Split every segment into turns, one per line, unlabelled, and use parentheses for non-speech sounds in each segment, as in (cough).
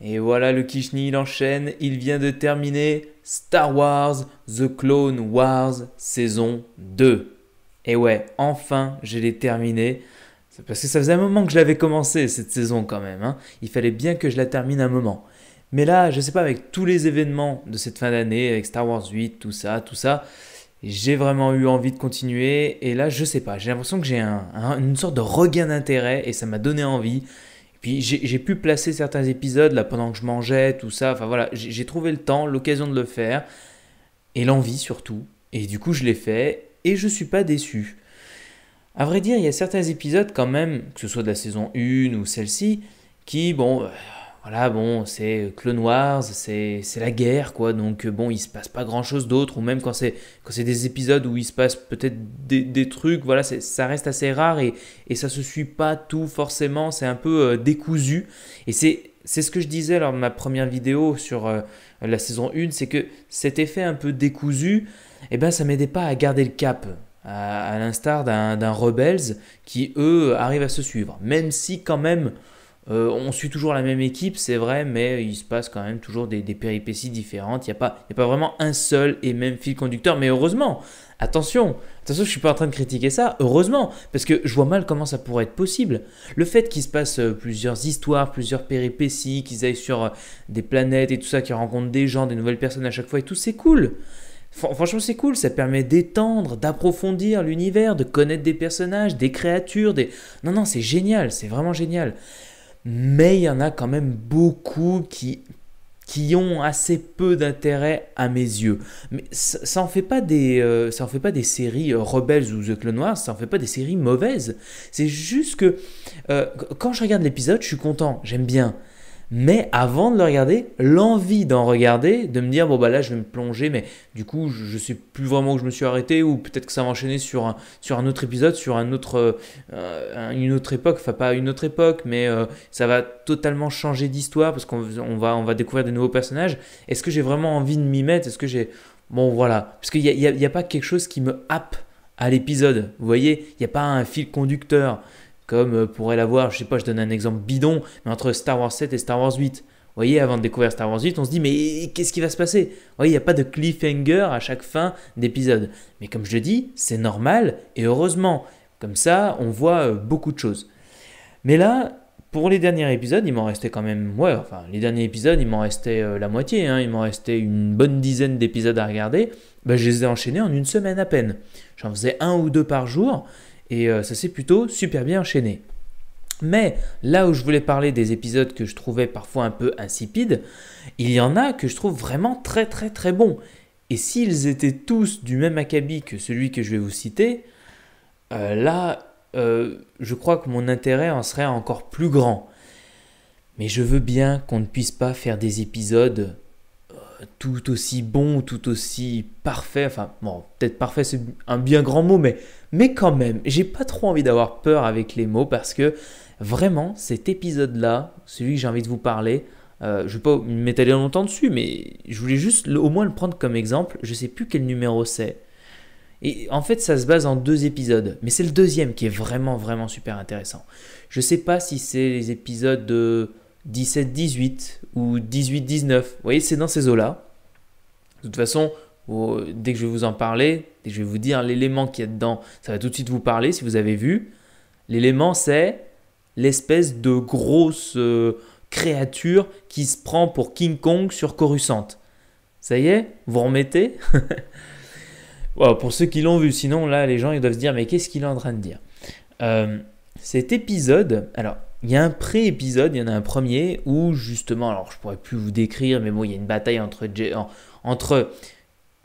Et voilà, le Kishni, il enchaîne. Il vient de terminer Star Wars The Clone Wars saison 2. Et ouais, enfin, je l'ai terminé. Parce que ça faisait un moment que je l'avais commencé cette saison quand même. Hein. Il fallait bien que je la termine un moment. Mais là, je sais pas, avec tous les événements de cette fin d'année, avec Star Wars 8, tout ça, tout ça, j'ai vraiment eu envie de continuer. Et là, je sais pas, j'ai l'impression que j'ai une sorte de regain d'intérêt et ça m'a donné envie j'ai pu placer certains épisodes là pendant que je mangeais, tout ça. Enfin voilà, j'ai trouvé le temps, l'occasion de le faire et l'envie surtout. Et du coup, je l'ai fait et je suis pas déçu. À vrai dire, il y a certains épisodes quand même, que ce soit de la saison 1 ou celle-ci, qui, bon, voilà, bon, c'est Clone Wars, c'est la guerre, quoi. Donc, euh, bon, il se passe pas grand chose d'autre. Ou même quand c'est des épisodes où il se passe peut-être des, trucs, voilà, ça reste assez rare et, et ça se suit pas tout forcément. C'est un peu euh, décousu. Et c'est ce que je disais lors de ma première vidéo sur euh, la saison 1, c'est que cet effet un peu décousu, eh ben, ça m'aidait pas à garder le cap à, à l'instar d'un Rebels qui, eux, arrivent à se suivre. Même si, quand même, euh, on suit toujours la même équipe, c'est vrai, mais il se passe quand même toujours des, péripéties différentes. Il n'y a, a, pas vraiment un seul et même fil conducteur. Mais heureusement, attention, attention, je ne suis pas en train de critiquer ça. Heureusement, parce que je vois mal comment ça pourrait être possible. Le fait qu'il se passe euh, plusieurs histoires, plusieurs péripéties, qu'ils aillent sur euh, des planètes et tout ça, qu'ils rencontrent des gens, des nouvelles personnes à chaque fois et tout, c'est cool. Franchement, c'est cool, ça permet d'étendre, d'approfondir l'univers, de connaître des personnages, des créatures, des... Non, non, c'est génial, c'est vraiment génial mais il y en a quand même beaucoup qui, qui ont assez peu d'intérêt à mes yeux. Mais ça, n'en fait pas des euh, ça fait pas des séries euh, rebelles ou The Clone Wars, ça n'en fait pas des séries mauvaises. C'est juste que euh, quand je regarde l'épisode, je suis content, j'aime bien mais avant de le regarder, l'envie d'en regarder, de me dire bon bah là je vais me plonger, mais du coup je, sais plus vraiment où je me suis arrêté ou peut-être que ça va enchaîner sur un, sur un autre épisode, sur un autre euh, une autre époque, enfin pas une autre époque, mais euh, ça va totalement changer d'histoire parce qu'on va on va découvrir des nouveaux personnages. Est-ce que j'ai vraiment envie de m'y mettre Est-ce que j'ai bon voilà parce qu'il n'y a, a pas quelque chose qui me happe à l'épisode. Vous voyez, il n'y a pas un fil conducteur comme euh, pourrait l'avoir, je sais pas, je donne un exemple bidon, mais entre Star Wars 7 et Star Wars 8. Vous voyez, avant de découvrir Star Wars 8, on se dit, mais qu'est-ce qui va se passer Vous voyez, il n'y a pas de cliffhanger à chaque fin d'épisode. Mais comme je le dis, c'est normal et heureusement. Comme ça, on voit euh, beaucoup de choses. Mais là, pour les derniers épisodes, il m'en restait quand même. Ouais, enfin, les derniers épisodes, il m'en restait euh, la moitié. Hein, il m'en restait une bonne dizaine d'épisodes à regarder. Ben, je les ai enchaînés en une semaine à peine. J'en faisais un ou deux par jour et euh, ça s'est plutôt super bien enchaîné. Mais là où je voulais parler des épisodes que je trouvais parfois un peu insipides, il y en a que je trouve vraiment très très très bons. Et s'ils étaient tous du même acabit que celui que je vais vous citer, euh, là, euh, je crois que mon intérêt en serait encore plus grand. Mais je veux bien qu'on ne puisse pas faire des épisodes tout aussi bon, tout aussi parfait. Enfin, bon, peut-être parfait, c'est un bien grand mot, mais, mais quand même, j'ai pas trop envie d'avoir peur avec les mots parce que vraiment, cet épisode-là, celui que j'ai envie de vous parler, euh, je ne vais pas m'étaler longtemps dessus, mais je voulais juste au moins le prendre comme exemple. Je sais plus quel numéro c'est. Et en fait, ça se base en deux épisodes, mais c'est le deuxième qui est vraiment, vraiment super intéressant. Je sais pas si c'est les épisodes de. 17-18 ou 18-19. Vous voyez, c'est dans ces eaux-là. De toute façon, dès que je vais vous en parler, dès que je vais vous dire l'élément qu'il y a dedans, ça va tout de suite vous parler si vous avez vu. L'élément, c'est l'espèce de grosse euh, créature qui se prend pour King Kong sur Coruscant. Ça y est, vous remettez (laughs) Pour ceux qui l'ont vu, sinon là, les gens, ils doivent se dire, mais qu'est-ce qu'il est en train de dire euh, Cet épisode, alors, il y a un pré-épisode, il y en a un premier, où justement, alors je pourrais plus vous décrire, mais bon, il y a une bataille entre, entre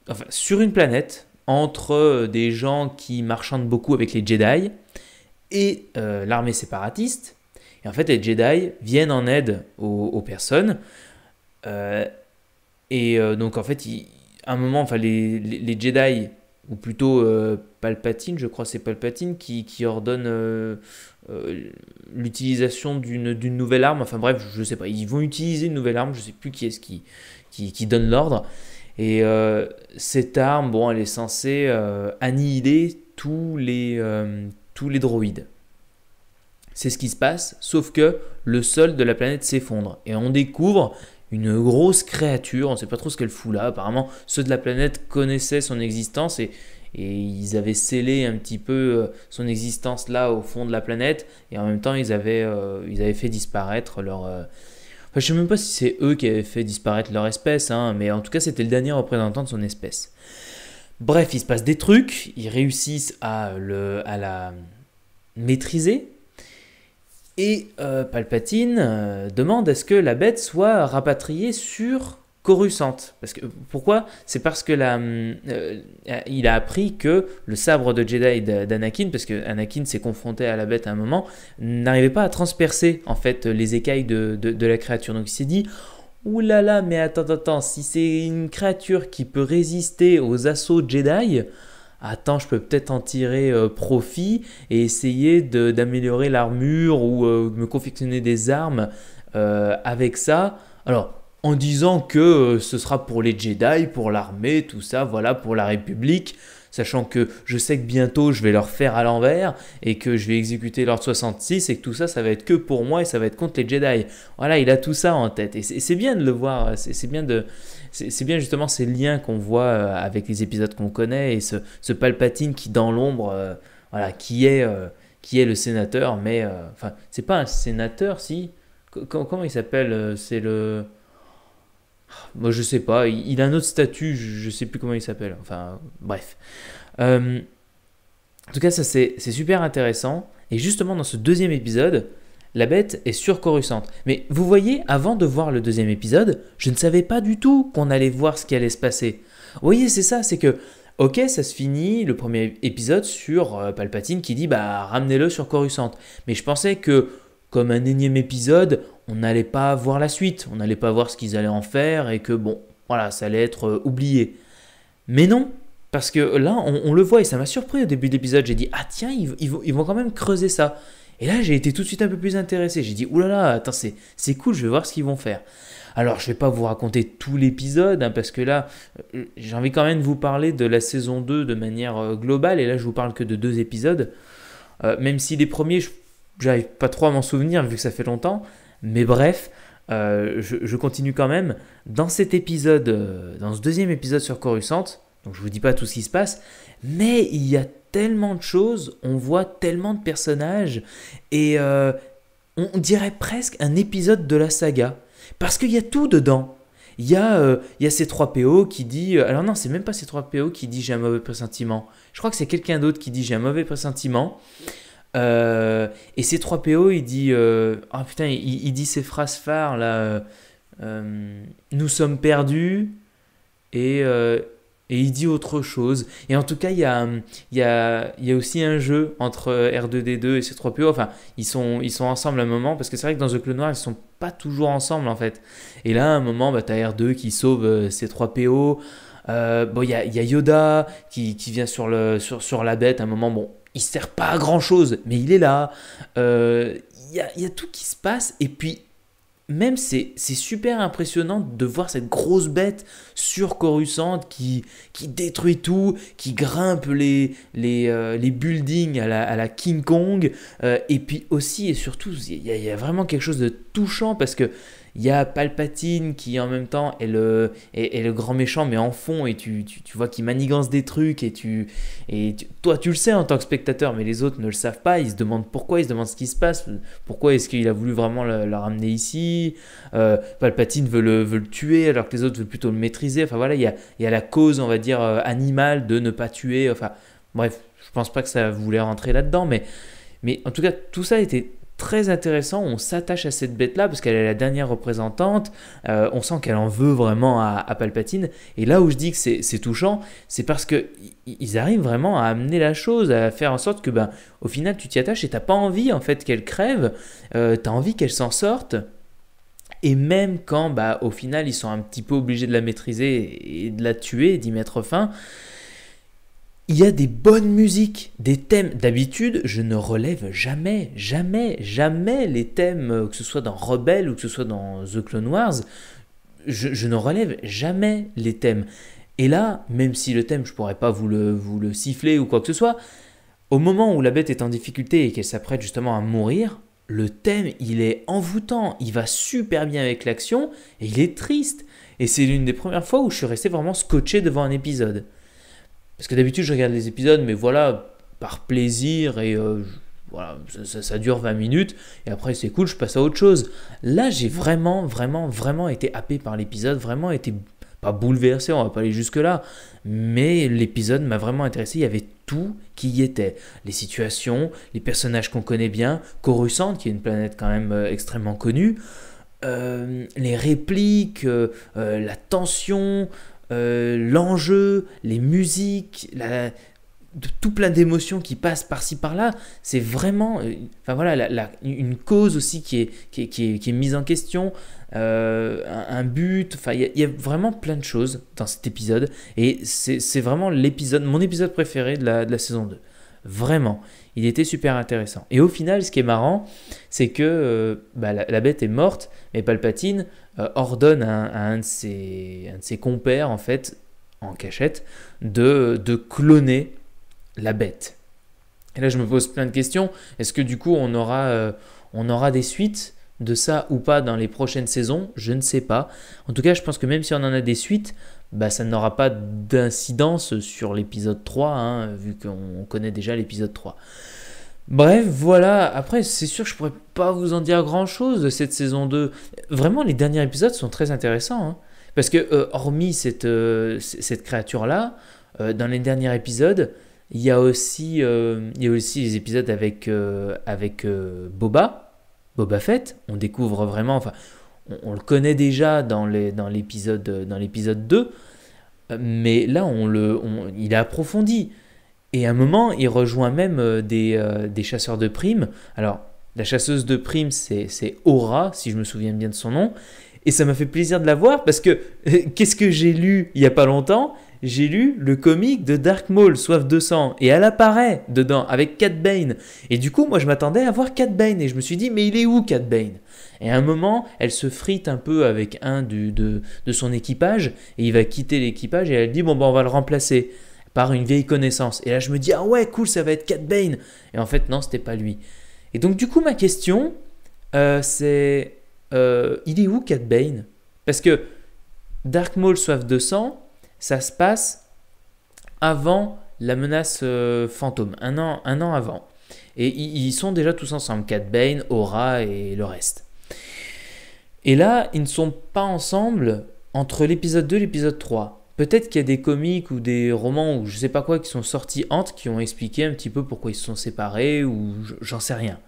enfin, sur une planète, entre euh, des gens qui marchandent beaucoup avec les Jedi et euh, l'armée séparatiste. Et en fait, les Jedi viennent en aide aux, personnes. Euh, et donc, en fait, il, à un moment, enfin, les, les Jedi ou plutôt euh, Palpatine, je crois c'est Palpatine, qui, ordonne euh, euh, l'utilisation d'une nouvelle arme. Enfin bref, je sais pas, ils vont utiliser une nouvelle arme, je sais plus qui est-ce qui, qui, qui, donne l'ordre. Et cette arme, bon, elle est censée annihiler tous les, tous les droïdes. C'est ce qui se passe, sauf que le sol de la planète s'effondre. Et on découvre une grosse créature, on ne sait pas trop ce qu'elle fout là. Apparemment, ceux de la planète connaissaient son existence et, ils avaient scellé un petit peu euh, son existence là au fond de la planète et en même temps ils avaient, euh, fait disparaître leur... Euh, enfin je sais même pas si c'est eux qui avaient fait disparaître leur espèce, hein, mais en tout cas c'était le dernier représentant de son espèce. Bref, il se passe des trucs, ils réussissent à, le, à la maîtriser, et euh, Palpatine euh, demande à ce que la bête soit rapatriée sur Coruscant. Parce que, pourquoi C'est parce que hum, euh, il a appris que le sabre de Jedi d'Anakin, parce que Anakin s'est confronté à la bête à un moment, n'arrivait pas à transpercer en fait les écailles de, la créature. Donc il s'est dit oulala, là là, mais attends, attends, si c'est une créature qui peut résister aux assauts Jedi, attends, je peux peut-être en tirer euh, profit et essayer d'améliorer l'armure ou euh, de me confectionner des armes euh, avec ça. Alors, en disant que ce sera pour les Jedi, pour l'armée, tout ça, voilà, pour la République, sachant que je sais que bientôt je vais leur faire à l'envers et que je vais exécuter l'ordre 66 et que tout ça, ça va être que pour moi et ça va être contre les Jedi. Voilà, il a tout ça en tête et c'est bien de le voir, c'est bien de, c'est bien justement ces liens qu'on voit euh, avec les épisodes qu'on connaît et ce, Palpatine qui dans l'ombre, euh, voilà, qui est, euh, qui est le sénateur, mais enfin, c'est pas un sénateur, si. comment il s'appelle C'est le. Moi, je sais pas. Il, a un autre statut, je, sais plus comment il s'appelle. Enfin, bref. en tout cas, ça c'est super intéressant. Et justement, dans ce deuxième épisode, la bête est sur Coruscant. Mais vous voyez, avant de voir le deuxième épisode, je ne savais pas du tout qu'on allait voir ce qui allait se passer. Vous voyez, c'est ça, c'est que, ok, ça se finit, le premier épisode sur euh, Palpatine qui dit, bah, ramenez-le sur Coruscant. Mais je pensais que, comme un énième épisode, on n'allait pas voir la suite, on n'allait pas voir ce qu'ils allaient en faire et que, bon, voilà, ça allait être euh, oublié. Mais non, parce que là, on, le voit et ça m'a surpris au début de l'épisode. J'ai dit, ah tiens, ils, vont quand même creuser ça. Et là, j'ai été tout de suite un peu plus intéressé. J'ai dit, oulala, attends, c'est, c'est cool, je vais voir ce qu'ils vont faire. Alors, je vais pas vous raconter tout l'épisode, hein, parce que là, euh, j'ai envie quand même de vous parler de la saison 2 de manière euh, globale, et là, je vous parle que de deux épisodes. Euh, même si les premiers, j'arrive pas trop à m'en souvenir, vu que ça fait longtemps. Mais bref, je, continue quand même. Dans cet épisode, dans ce deuxième épisode sur Coruscant, donc je vous dis pas tout ce qui se passe, mais il y a tellement de choses, on voit tellement de personnages, et euh, on dirait presque un épisode de la saga. Parce qu'il y a tout dedans. Il y, a, euh, y ces trois PO qui dit... Euh, alors non, c'est même pas ces trois PO qui dit j'ai un mauvais pressentiment. Je crois que c'est quelqu'un d'autre qui dit j'ai un mauvais pressentiment. et ces trois PO, il dit... Ah putain, il, il, dit ces phrases phares là. nous sommes perdus. Et et il dit autre chose. Et en tout cas, il y a, hum, il y y aussi un jeu entre euh, R2D2 et C3PO. Enfin, ils sont, ils sont ensemble à un moment, parce que c'est vrai que dans The Clone Noir, ils sont pas toujours ensemble en fait. Et là, à un moment, bah, as R2 qui sauve euh, C3PO. Euh, bon, il y a, Yoda qui, vient sur, le, sur, sur la bête à un moment. Bon, il sert pas à grand chose, mais il est là. Il y, a, tout qui se passe. Et puis, même c'est super impressionnant de voir cette grosse bête surcorussante qui, qui détruit tout, qui grimpe les, les, euh, les buildings à la, à la, King Kong. Euh, et puis aussi et surtout, il y, a vraiment quelque chose de touchant parce que il y a Palpatine qui en même temps est le, est, le grand méchant mais en fond et tu, tu, vois qu'il manigance des trucs et, tu, et toi tu le sais en tant que spectateur mais les autres ne le savent pas, ils se demandent pourquoi, ils se demandent ce qui se passe, pourquoi est-ce qu'il a voulu vraiment le ramener ici, euh, Palpatine veut le, tuer alors que les autres veulent plutôt le maîtriser, enfin voilà, il y a, la cause on va dire euh, animale de ne pas tuer, enfin bref, je pense pas que ça voulait rentrer là-dedans mais... Mais en tout cas, tout ça était très intéressant. On s'attache à cette bête-là parce qu'elle est la dernière représentante. Euh, on sent qu'elle en veut vraiment à, Palpatine. Et là où je dis que c'est touchant, c'est parce que ils arrivent vraiment à amener la chose, à faire en sorte que, ben, au final, tu t'y attaches et t'as pas envie en fait qu'elle crève. tu euh, t'as envie qu'elle s'en sorte. Et même quand, bah, au final, ils sont un petit peu obligés de la maîtriser et de la tuer, d'y mettre fin, il y a des bonnes musiques, des thèmes. D'habitude, je ne relève jamais, jamais, jamais les thèmes, euh, que ce soit dans Rebelle ou que ce soit dans The Clone Wars. Je, ne relève jamais les thèmes. Et là, même si le thème, je pourrais pas vous le, vous le siffler ou quoi que ce soit, au moment où la bête est en difficulté et qu'elle s'apprête justement à mourir, le thème, il est envoûtant, il va super bien avec l'action et il est triste. Et c'est l'une des premières fois où je suis resté vraiment scotché devant un épisode. Parce que d'habitude, je regarde les épisodes, mais voilà, par plaisir et euh, voilà, ça, dure 20 minutes et après c'est cool, je passe à autre chose. Là, j'ai vraiment, vraiment, vraiment été happé par l'épisode, vraiment été pas bouleversé, on va pas aller jusque-là, mais l'épisode m'a vraiment intéressé, il y avait tout qui y était. Les situations, les personnages qu'on connaît bien, Coruscant, qui est une planète quand même euh, extrêmement connue, euh, les répliques, la tension, euh, l'enjeu, les musiques, de tout plein d'émotions qui passent par-ci par-là. C'est vraiment, euh, enfin voilà, une cause aussi qui est, qui est, qui est, mise en question, euh, un, but. Enfin, il y, a vraiment plein de choses dans cet épisode et c'est vraiment l'épisode, mon épisode préféré de la, de la saison 2. Vraiment, il était super intéressant. Et au final, ce qui est marrant, c'est que euh, bah, la, bête est morte, mais Palpatine euh, ordonne à, un, de ses, un de ses compères, en fait, en cachette, de, cloner la bête. Et là, je me pose plein de questions. Est-ce que du coup, on aura, euh, on aura des suites de ça ou pas dans les prochaines saisons, je ne sais pas. En tout cas, je pense que même si on en a des suites, bah, ça n'aura pas d'incidence sur l'épisode 3, hein, vu qu'on connaît déjà l'épisode 3. Bref, voilà, après c'est sûr que je pourrais pas vous en dire grand chose de cette saison 2. Vraiment, les derniers épisodes sont très intéressants. Hein. parce que, euh, hormis cette, euh, cette créature-là, euh, dans les derniers épisodes, il y a aussi, il y a aussi les épisodes avec, avec Boba, Boba Fett, on découvre vraiment, enfin, on, le connaît déjà dans l'épisode dans, 2, mais là, on le, il est approfondi. Et à un moment, il rejoint même euh, des, euh, des chasseurs de primes. Alors, la chasseuse de primes, c'est Aura, si je me souviens bien de son nom. Et ça m'a fait plaisir de la voir parce que (laughs) qu'est-ce que j'ai lu il n'y a pas longtemps j'ai lu le comic de Dark Maul, Soif 200, et elle apparaît dedans avec Cat Bane. Et du coup, moi, je m'attendais à voir Cat Bane, et je me suis dit, mais il est où Cat Bane Et à un moment, elle se frite un peu avec un de, de son équipage, et il va quitter l'équipage, et elle dit, bon, ben, on va le remplacer par une vieille connaissance. Et là, je me dis, ah ouais, cool, ça va être Cat Bane. Et en fait, non, c'était pas lui. Et donc, du coup, ma question, euh, c'est, euh, il est où Cat Bane Parce que Dark Maul, Soif 200... sang, ça se passe avant la menace euh, fantôme, un an, un an avant. Et ils sont déjà tous ensemble, Cat Bane, Aura et le reste. Et là, ils ne sont pas ensemble entre l'épisode 2 et l'épisode 3. Peut-être qu'il y a des comics ou des romans ou je sais pas quoi qui sont sortis entre qui ont expliqué un petit peu pourquoi ils se sont séparés ou j'en sais rien.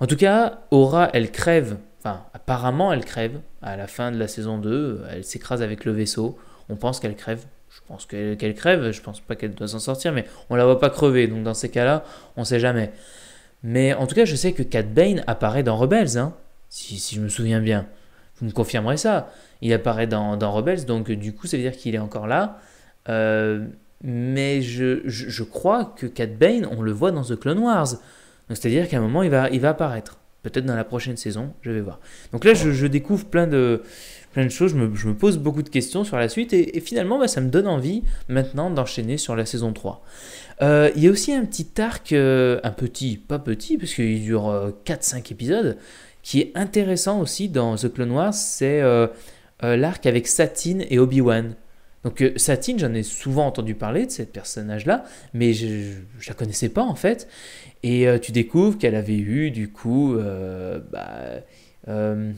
En tout cas, Aura, elle crève, enfin apparemment elle crève à la fin de la saison 2, elle s'écrase avec le vaisseau, on pense qu'elle crève je pense qu'elle crève, je pense pas qu'elle doit s'en sortir, mais on la voit pas crever, donc dans ces cas-là, on sait jamais. Mais en tout cas, je sais que Cat Bane apparaît dans Rebels, hein, si, si, je me souviens bien. Vous me confirmerez ça. Il apparaît dans, dans Rebels, donc du coup, ça veut dire qu'il est encore là. Euh, mais je, je, crois que Cat Bane, on le voit dans The Clone Wars. c'est-à-dire qu'à un moment, il va, il va apparaître. Peut-être dans la prochaine saison, je vais voir. Donc là, je, découvre plein de, plein de choses, je me, pose beaucoup de questions sur la suite et, finalement, bah, ça me donne envie maintenant d'enchaîner sur la saison 3. Euh, il y a aussi un petit arc, euh, un petit, pas petit, parce qu'il dure 4-5 euh, épisodes, qui est intéressant aussi dans The Clone Wars, c'est l'arc avec Satine et Obi-Wan. Donc euh, Satine, j'en ai souvent entendu parler de cette personnage-là, mais je ne la connaissais pas en fait. Et euh, tu découvres qu'elle avait eu du coup, euh, bah,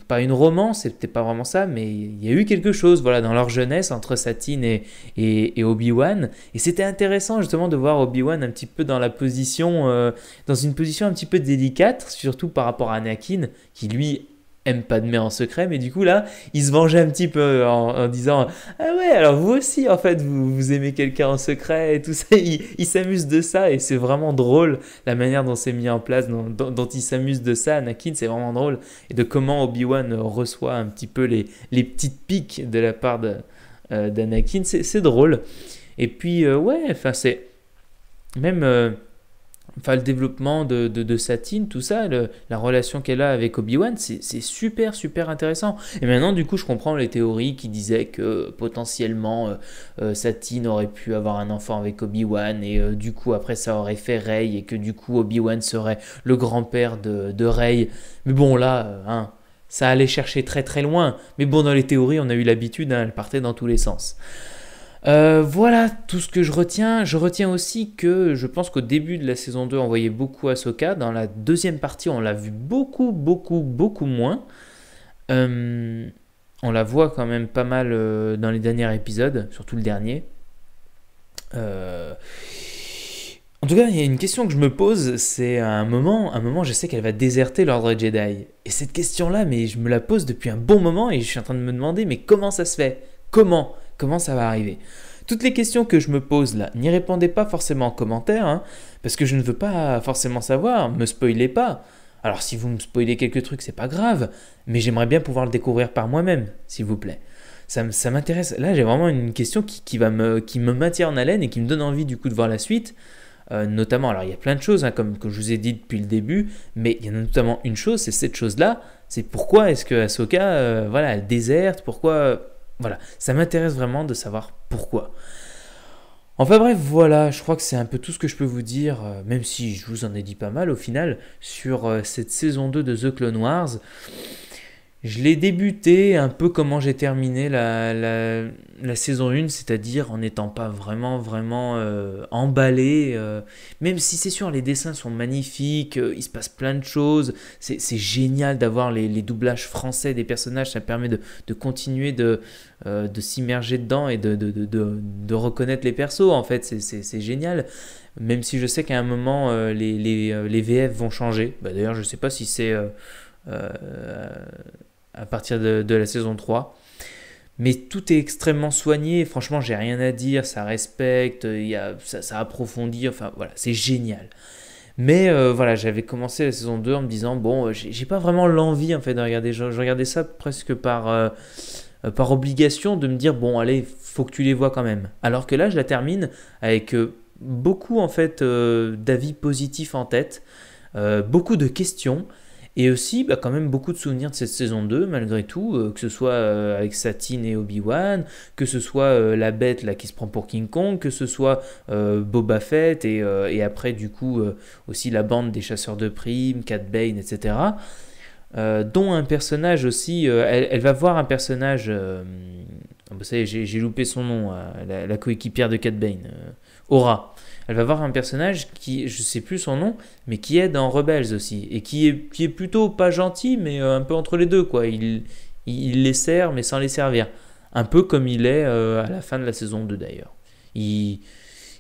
pas une romance, c'était pas vraiment ça, mais il y a eu quelque chose voilà, dans leur jeunesse entre Satine et, et, et Obi-Wan. Et c'était intéressant justement de voir Obi-Wan un petit peu dans la position, dans une position un petit peu délicate, surtout par rapport à Anakin, qui lui aime pas de mer en secret, mais du coup là, il se vengeait un petit peu en, disant Ah ouais, alors vous aussi en fait, vous, vous aimez quelqu'un en secret et tout ça. Il, il s'amuse de ça et c'est vraiment drôle la manière dont c'est mis en place, dont, il s'amuse de ça, Anakin, c'est vraiment drôle. Et de comment Obi-Wan reçoit un petit peu les, les petites piques de la part euh, d'Anakin, c'est drôle. Et puis, euh, ouais, enfin c'est même. Euh, enfin le développement de, de, Satine, tout ça, la relation qu'elle a avec Obi-Wan, c'est super, super intéressant. Et maintenant, du coup, je comprends les théories qui disaient que potentiellement euh, euh, Satine aurait pu avoir un enfant avec Obi-Wan, et euh, du coup, après, ça aurait fait Rey, et que du coup, Obi-Wan serait le grand-père de, de, Rey. Mais bon, là, hein, ça allait chercher très, très loin. Mais bon, dans les théories, on a eu l'habitude, hein, elle partait dans tous les sens. Euh, voilà tout ce que je retiens. Je retiens aussi que je pense qu'au début de la saison 2, on voyait beaucoup Ahsoka. Dans la deuxième partie, on l'a vu beaucoup, beaucoup, beaucoup moins. Euh, on la voit quand même pas mal euh, dans les derniers épisodes, surtout le dernier. En tout cas, il y a une question que je me pose, c'est à un moment, un moment, je sais qu'elle va déserter l'ordre Jedi. Et cette question-là, mais je me la pose depuis un bon moment et je suis en train de me demander, mais comment ça se fait Comment Comment ça va arriver Toutes les questions que je me pose là, n'y répondez pas forcément en commentaire, hein, parce que je ne veux pas forcément savoir, me spoilez pas. Alors si vous me spoilez quelques trucs, c'est pas grave, mais j'aimerais bien pouvoir le découvrir par moi-même, s'il vous plaît. Ça, ça m'intéresse. Là, j'ai vraiment une question qui, va me, qui me maintient en haleine et qui me donne envie du coup de voir la suite. Euh, notamment, alors il y a plein de choses, hein, comme que je vous ai dit depuis le début, mais il y en a notamment une chose, c'est cette chose-là, c'est pourquoi est-ce que Ahsoka, euh, voilà, elle déserte, pourquoi voilà, ça m'intéresse vraiment de savoir pourquoi. Enfin bref, voilà, je crois que c'est un peu tout ce que je peux vous dire, euh, même si je vous en ai dit pas mal au final, sur euh, cette saison 2 de The Clone Wars. Je l'ai débuté un peu comment j'ai terminé la, saison 1, c'est-à-dire en n'étant pas vraiment, vraiment euh, emballé. Euh, même si c'est sûr, les dessins sont magnifiques, euh, il se passe plein de choses. C'est génial d'avoir les, les, doublages français des personnages, ça permet de, continuer de, de s'immerger dedans et de, de, reconnaître les persos. En fait, c'est génial. Même si je sais qu'à un moment, les, VF vont changer. Bah, d'ailleurs, je ne sais pas si c'est à partir de, la saison 3. Mais tout est extrêmement soigné. Franchement, j'ai rien à dire. Ça respecte, y a, ça, approfondit. Enfin, voilà, c'est génial. Mais euh, voilà, j'avais commencé la saison 2 en me disant bon, euh, j'ai pas vraiment l'envie en fait de regarder. Je, regardais ça presque par euh, par obligation de me dire bon, allez, faut que tu les vois quand même. Alors que là, je la termine avec beaucoup en fait d'avis positifs en tête, beaucoup de questions. Et aussi, bah, quand même, beaucoup de souvenirs de cette saison 2, malgré tout, euh, que ce soit euh, avec Satine et Obi-Wan, que ce soit euh, la bête là, qui se prend pour King Kong, que ce soit Boba Fett, et, après, du coup, aussi la bande des chasseurs de primes, Cat Bane, etc. dont un personnage aussi, elle, va voir un personnage, vous ah, bah, savez, j'ai loupé son nom, la, la, coéquipière de Cat Bane, Aura elle va voir un personnage qui, je sais plus son nom, mais qui est dans Rebels aussi, et qui est, qui est plutôt pas gentil, mais euh, un peu entre les deux, quoi. Il, il les sert, mais sans les servir. Un peu comme il est euh, à la fin de la saison 2 d'ailleurs. Il,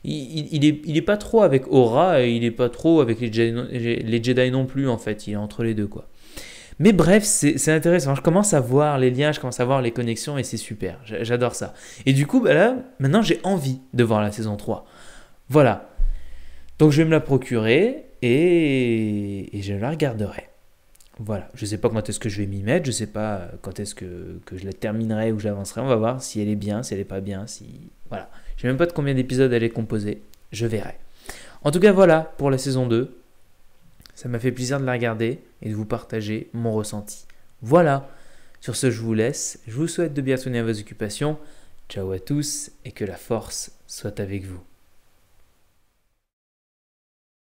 il, il, est, il est pas trop avec Aura, et il est pas trop avec les Jedi, non plus, en fait. Il est entre les deux, quoi. Mais bref, c'est intéressant. Je commence à voir les liens, je commence à voir les connexions et c'est super. J'adore ça. Et du coup, bah là, maintenant j'ai envie de voir la saison 3. Voilà. Donc je vais me la procurer et, je la regarderai. Voilà, je ne sais pas quand est-ce que je vais m'y mettre, je ne sais pas euh, quand est-ce que, je la terminerai ou j'avancerai. On va voir si elle est bien, si elle n'est pas bien, si... Voilà. Je ne sais même pas de combien d'épisodes elle est composée, je verrai. En tout cas, voilà pour la saison 2. Ça m'a fait plaisir de la regarder et de vous partager mon ressenti. Voilà, sur ce je vous laisse, je vous souhaite de bien tenir vos occupations, ciao à tous et que la force soit avec vous.